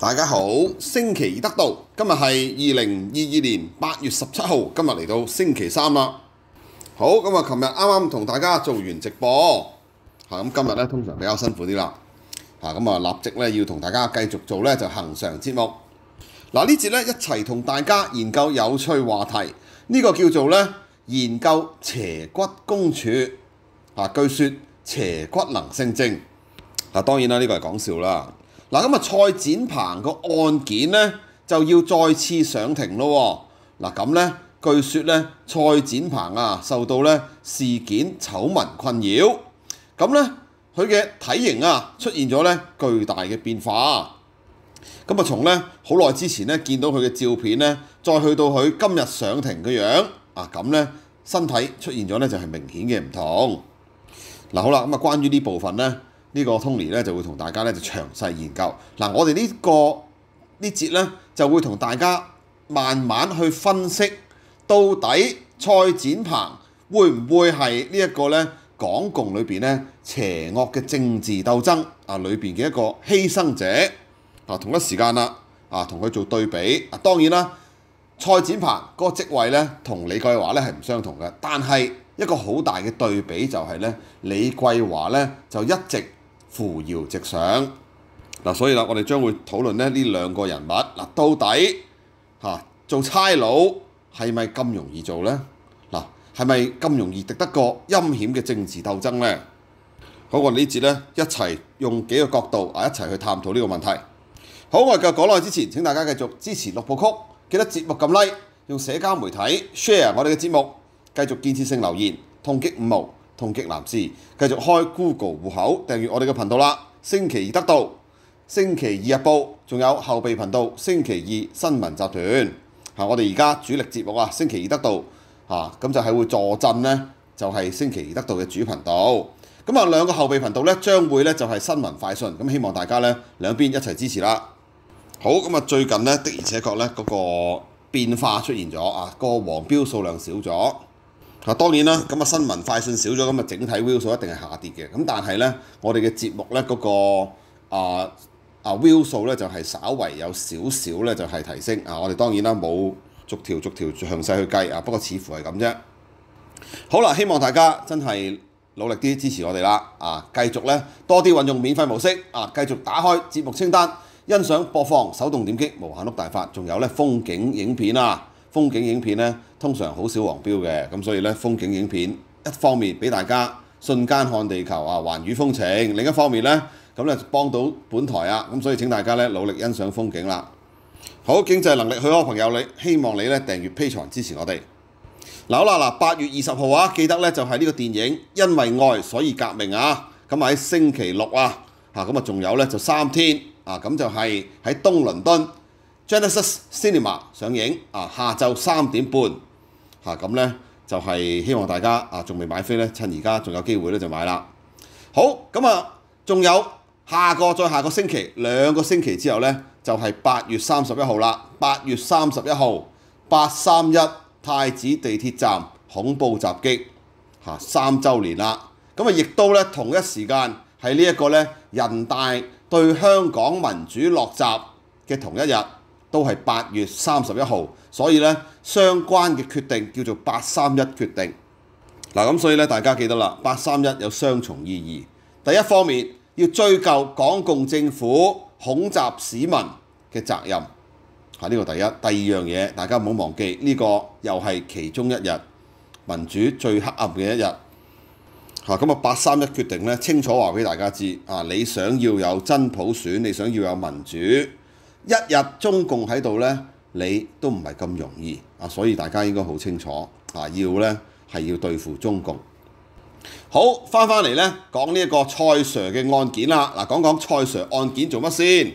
大家好，星期易得到，今日系二零二二年八月十七号，今日嚟到星期三啦。好，咁啊，琴日啱啱同大家做完直播，吓咁今日咧通常比较辛苦啲啦，吓咁啊立即咧要同大家继续做咧就恒常节目。嗱呢节咧一齐同大家研究有趣话题，呢个叫做咧研究邪骨公柱。吓，据说邪骨能性精，啊，当然啦呢个系讲笑啦。嗱，咁啊蔡展鹏個案件咧就要再次上庭咯喎。嗱，咁咧據說咧蔡展鹏啊受到咧事件醜聞困擾，咁咧佢嘅體型啊出現咗咧巨大嘅變化。咁啊從咧好耐之前咧見到佢嘅照片咧，再去到佢今日上庭嘅樣啊，咁咧身體出現咗咧就係明顯嘅唔同。嗱，好啦，咁啊關於呢部分咧。呢個 Tony 咧就會同大家咧就詳細研究嗱，我哋呢個呢節咧就會同大家慢慢去分析到底蔡展鵬會唔會係呢一個咧港共裏邊咧邪惡嘅政治鬥爭啊裏邊嘅一個犧牲者啊同一時間啦啊同佢做對比啊當然啦蔡展鵬嗰個職位咧同李桂華咧係唔相同嘅，但係一個好大嘅對比就係咧李桂華咧就一直扶搖直上嗱，所以啦，我哋將會討論咧呢兩個人物嗱，到底嚇做差佬係咪咁容易做咧？嗱，係咪咁容易敵得過陰險嘅政治鬥爭咧？好，我哋呢節咧一齊用幾個角度啊一齊去探討呢個問題。好，我哋嘅講落去之前，請大家繼續支持六部曲，記得節目撳 Like，用社交媒體 share 我哋嘅節目，繼續建設性留言，痛擊五毛。痛擊男士繼續開 Google 户口訂閱我哋嘅頻道啦。星期二得到，星期二日報，仲有後備頻道星期二新聞集團。嚇，我哋而家主力節目啊，星期二得到嚇，咁就係會坐鎮咧，就係星期二得到嘅主頻道。咁啊，兩個後備頻道咧，將會咧就係新聞快訊。咁希望大家咧兩邊一齊支持啦。好，咁啊最近咧的而且確咧嗰個變化出現咗啊，個黃標數量少咗。啊，當然啦，咁啊新聞快訊少咗，咁啊整體 view 數一定係下跌嘅。咁但係咧，我哋嘅節目咧嗰個啊啊 view 數咧就係稍微有少少咧就係提升。啊，我哋當然啦冇逐條逐條詳細去計啊，不過似乎係咁啫。好啦，希望大家真係努力啲支持我哋啦。啊，繼續咧多啲運用免費模式啊，繼續打開節目清單，欣賞播放，手動點擊無限碌大法，仲有咧風景影片啊！風景影片咧通常好少黃標嘅，咁所以咧風景影片一方面俾大家瞬間看地球啊環宇風情，另一方面咧咁咧幫到本台啊，咁所以請大家咧努力欣賞風景啦。好，經濟能力許可朋友你希望你咧訂月批場支持我哋嗱好啦嗱八月二十號啊記得咧就係呢個電影因為愛所以革命啊咁喺星期六啊嚇咁啊仲有咧就三天啊咁就係喺東倫敦。Genesis Cinema 上映啊！下晝三點半嚇咁咧，就係希望大家啊，仲未買飛咧，趁而家仲有機會咧，就買啦。好咁啊，仲有下個再下個星期兩個星期之後咧，就係八月三十一號啦。八月三十一號八三一太子地鐵站恐怖襲擊嚇三週年啦。咁啊，亦都咧同一時間係呢一個咧人大對香港民主落閘嘅同一日。都係八月三十一號，所以咧相關嘅決定叫做八三一決定嗱。咁所以咧，大家記得啦，八三一有雙重意義。第一方面要追究港共政府恐襲市民嘅責任，係呢個第一。第二樣嘢，大家唔好忘記呢個又係其中一日民主最黑暗嘅一日。嚇咁啊！八三一決定咧，清楚話俾大家知啊！你想要有真普選，你想要有民主。一日中共喺度咧，你都唔係咁容易啊！所以大家應該好清楚啊，要咧係要對付中共。好，翻返嚟咧講呢一個蔡 Sir 嘅案件啦。嗱，講講蔡 Sir 案件做乜先？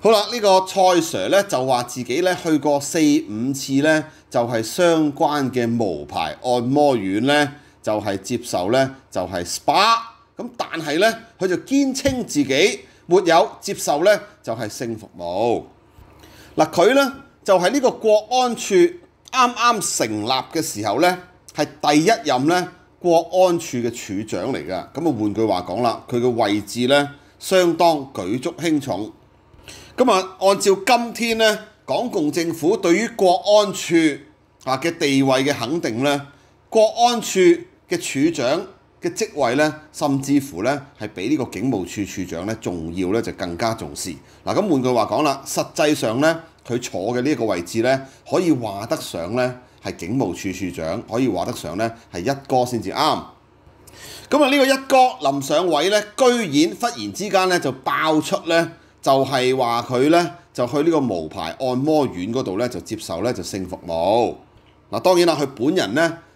好啦，呢個蔡 Sir 咧就話自己咧去過四五次咧，就係相關嘅無牌按摩院咧，就係接受咧就係 SPA。咁但係咧，佢就堅稱自己。沒有接受呢就係性服務。嗱，佢呢就喺呢個國安處啱啱成立嘅時候呢，係第一任呢國安處嘅處長嚟嘅。咁啊，換句話講啦，佢嘅位置呢相當舉足輕重。咁啊，按照今天呢港共政府對於國安處啊嘅地位嘅肯定呢，國安處嘅處長。嘅職位咧，甚至乎咧，係比呢個警務處處長咧重要咧，就更加重視。嗱，咁換句話講啦，實際上咧，佢坐嘅呢一個位置咧，可以話得上咧，係警務處處長，可以話得上咧，係一哥先至啱。咁啊，呢個一哥臨上位咧，居然忽然之間咧就爆出咧，就係話佢咧就去呢個無牌按摩院嗰度咧就接受咧就性服務。嗱，當然啦，佢本人咧。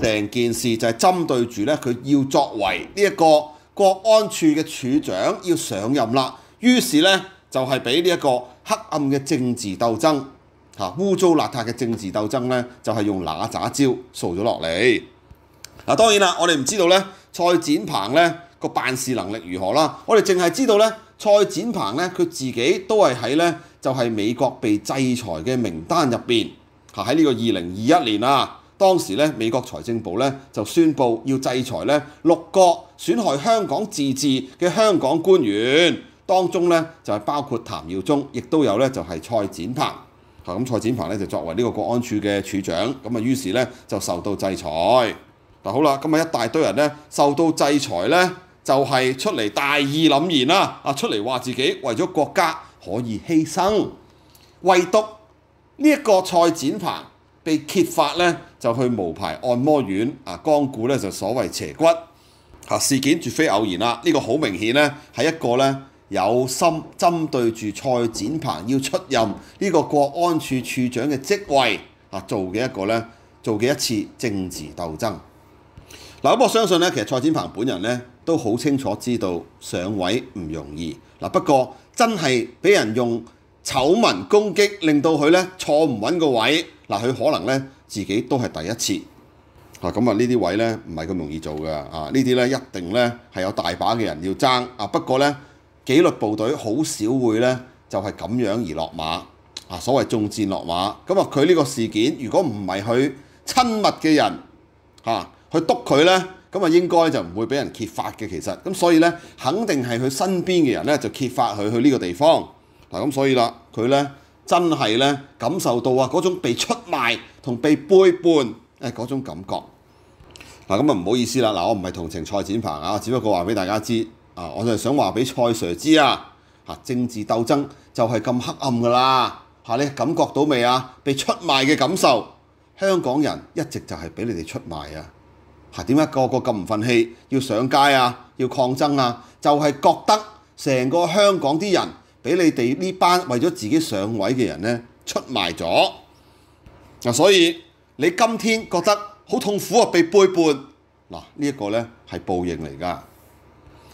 成件事就係針對住咧，佢要作為呢一個國安處嘅處長要上任啦。於是咧，就係俾呢一個黑暗嘅政治鬥爭嚇、污糟邋遢嘅政治鬥爭咧，就係用哪吒招掃咗落嚟。嗱，當然啦，我哋唔知道咧，蔡展鵬咧個辦事能力如何啦。我哋淨係知道咧，蔡展鵬咧佢自己都係喺咧就係美國被制裁嘅名單入邊嚇，喺呢個二零二一年啊。當時咧，美國財政部咧就宣布要制裁咧六個損害香港自治嘅香港官員，當中咧就係包括譚耀宗，亦都有咧就係蔡展鵬。咁蔡展鵬咧就作為呢個國安處嘅處長，咁啊於是咧就受到制裁。嗱好啦，咁啊一大堆人咧受到制裁咧，就係出嚟大義諗言啦，啊出嚟話自己為咗國家可以犧牲，唯獨呢一個蔡展鵬。被揭發咧就去無牌按摩院啊，光顧咧就所謂斜骨啊事件絕非偶然啦，呢個好明顯咧係一個咧有心針對住蔡展鵬要出任呢個國安處處長嘅職位啊做嘅一個咧做嘅一次政治鬥爭嗱，我相信咧其實蔡展鵬本人咧都好清楚知道上位唔容易嗱，不過真係俾人用。醜聞攻擊令到佢咧坐唔穩個位，嗱佢可能咧自己都係第一次嚇，咁啊呢啲位咧唔係咁容易做嘅啊，呢啲咧一定咧係有大把嘅人要爭啊。不過咧紀律部隊好少會咧就係咁樣而落馬啊，所謂中箭落馬。咁啊佢呢個事件如果唔係佢親密嘅人嚇去督佢咧，咁啊應該就唔會俾人揭發嘅。其實咁所以咧肯定係佢身邊嘅人咧就揭發佢去呢個地方。嗱，咁所以啦，佢咧真係咧感受到啊嗰種被出賣同被背叛誒嗰種感覺。嗱，咁啊唔好意思啦，嗱我唔係同情蔡展鵬啊，只不過話俾大家知啊，我就係想話俾蔡 Sir 知啊嚇，政治鬥爭就係咁黑暗㗎啦嚇，你感覺到未啊？被出賣嘅感受，香港人一直就係俾你哋出賣啊嚇，點解個個咁唔憤氣要上街啊，要抗爭啊？就係覺得成個香港啲人。俾你哋呢班為咗自己上位嘅人咧出賣咗嗱，所以你今天覺得好痛苦啊，被背叛嗱，呢一個咧係報應嚟噶。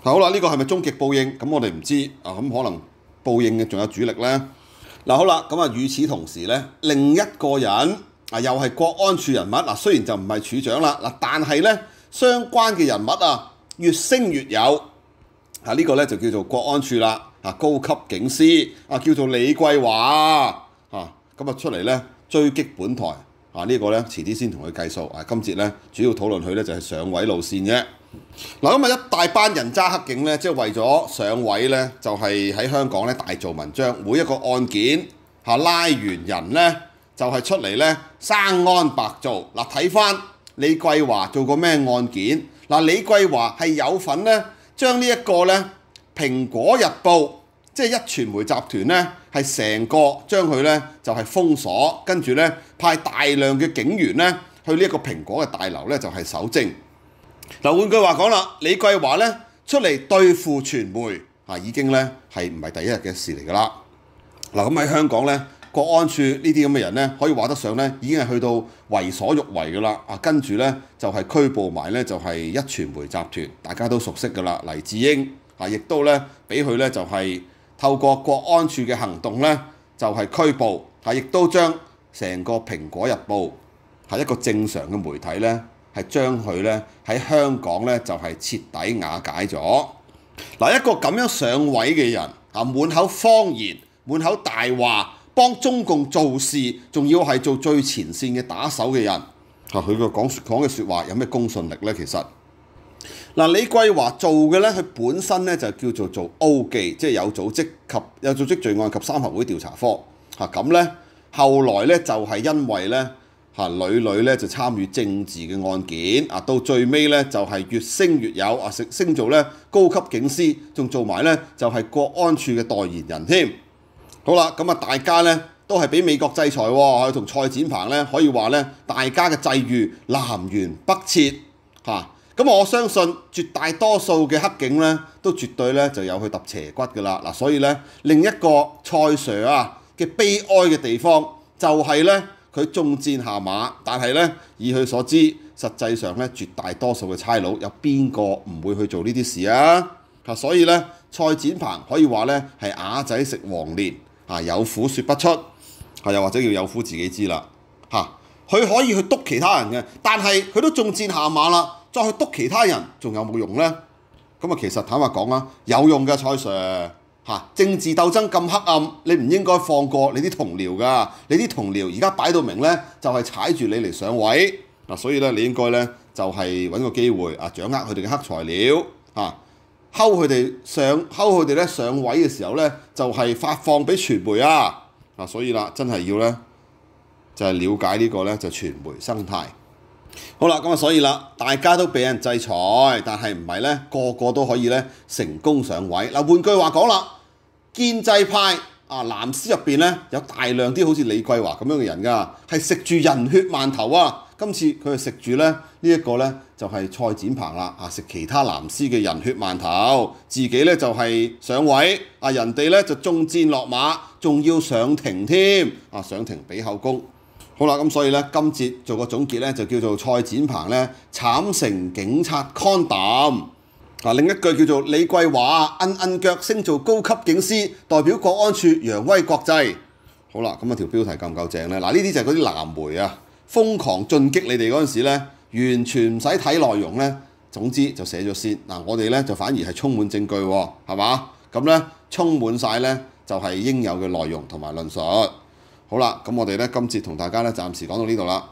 好啦，呢個係咪終極報應咁我哋唔知啊，咁可能報應嘅仲有主力咧。嗱好啦，咁啊，與此同時咧，另一個人啊又係國安處人物嗱，雖然就唔係處長啦嗱，但係咧相關嘅人物啊越升越有啊，呢個咧就叫做國安處啦。啊，高級警司啊，叫做李桂華啊，咁啊出嚟咧追擊本台啊，呢個咧遲啲先同佢計數。啊，今節咧主要討論佢咧就係上位路線啫。嗱，咁啊一大班人揸黑警咧，即係為咗上位咧，就係喺香港咧大做文章，每一個案件嚇拉完人咧，就係出嚟咧生安白做。嗱，睇翻李桂華做過咩案件？嗱，李桂華係有份咧將呢一個咧。《蘋果日報》即係一傳媒集團咧，係成個將佢咧就係封鎖，跟住咧派大量嘅警員咧去呢一個蘋果嘅大樓咧就係守證。嗱換句話講啦，李桂華咧出嚟對付傳媒啊，已經咧係唔係第一日嘅事嚟㗎啦。嗱咁喺香港咧，國安處呢啲咁嘅人咧可以話得上咧已經係去到為所欲為㗎啦。啊跟住咧就係拘捕埋咧就係一傳媒集團，大家都熟悉㗎啦，黎智英。啊！亦都咧，俾佢咧就係透過國安處嘅行動咧，就係拘捕。啊！亦都將成個《蘋果日報》係一個正常嘅媒體咧，係將佢咧喺香港咧就係徹底瓦解咗。嗱，一個咁樣上位嘅人啊，滿口方言，滿口大話，幫中共做事，仲要係做最前線嘅打手嘅人啊！佢個講講嘅説話有咩公信力咧？其實？嗱，李桂華做嘅咧，佢本身咧就叫做做 O 記，即係有組織及有組織罪案及三合會調查科嚇咁咧。後來咧就係因為咧嚇女屢咧就參與政治嘅案件啊，到最尾咧就係越升越有啊升升做咧高級警司，仲做埋咧就係國安處嘅代言人添。好啦，咁啊大家咧都係俾美國制裁喎，同蔡展鵬咧可以話咧大家嘅際遇南緣北切嚇。咁我相信絕大多數嘅黑警咧，都絕對咧就有去揼邪骨噶啦嗱，所以咧另一個蔡 Sir 啊嘅悲哀嘅地方就係咧佢中箭下馬，但係咧以佢所知，實際上咧絕大多數嘅差佬有邊個唔會去做呢啲事啊？嗱，所以咧蔡展鵬可以話咧係阿仔食黃蓮啊，有苦說不出，係又或者叫有苦自己知啦嚇。佢可以去督其他人嘅，但係佢都中箭下馬啦。再去督其他人，仲有冇用呢？咁啊，其實坦白講啊，有用嘅蔡 Sir 嚇，政治鬥爭咁黑暗，你唔應該放過你啲同僚噶，你啲同僚而家擺到明咧，就係踩住你嚟上位嗱，所以咧，你應該咧就係揾個機會啊，掌握佢哋嘅黑材料嚇，佢哋上佢哋咧上位嘅時候咧，就係發放俾傳媒啊，啊，所以啦，真係要咧就係了解呢個咧就傳媒生態。好啦，咁啊，所以啦，大家都俾人制裁，但系唔系呢？个个都可以呢成功上位。嗱，换句话讲啦，建制派啊，蓝丝入边呢，有大量啲好似李桂华咁样嘅人噶，系食住人血馒头啊。今次佢系食住呢一个呢，就系蔡展鹏啦，啊，食其他蓝絲嘅人血馒头，自己呢就系上位，啊，人哋呢就中箭落马，仲要上庭添，啊，上庭俾口供。好啦，咁所以咧，今節做個總結咧，就叫做蔡展鵬咧慘成警察 c o n d o m 啊另一句叫做李桂華摁摁腳升做高級警司，代表國安處揚威國際。好啦，咁啊條標題夠唔夠正咧？嗱，呢啲就係嗰啲藍媒啊，瘋狂進擊你哋嗰陣時咧，完全唔使睇內容咧，總之就寫咗先。嗱，我哋咧就反而係充滿證據，係嘛？咁咧充滿曬咧就係應有嘅內容同埋論述。好啦，咁我哋咧今節同大家咧暫時講到呢度啦。